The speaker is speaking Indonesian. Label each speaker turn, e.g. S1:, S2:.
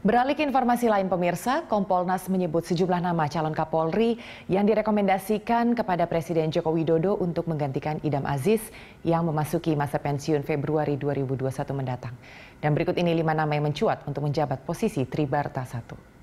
S1: Beralih ke informasi lain pemirsa, Kompolnas menyebut sejumlah nama calon Kapolri yang direkomendasikan kepada Presiden Joko Widodo untuk menggantikan Idam Aziz yang memasuki masa pensiun Februari 2021 mendatang. Dan berikut ini lima nama yang mencuat untuk menjabat posisi Tribarta 1.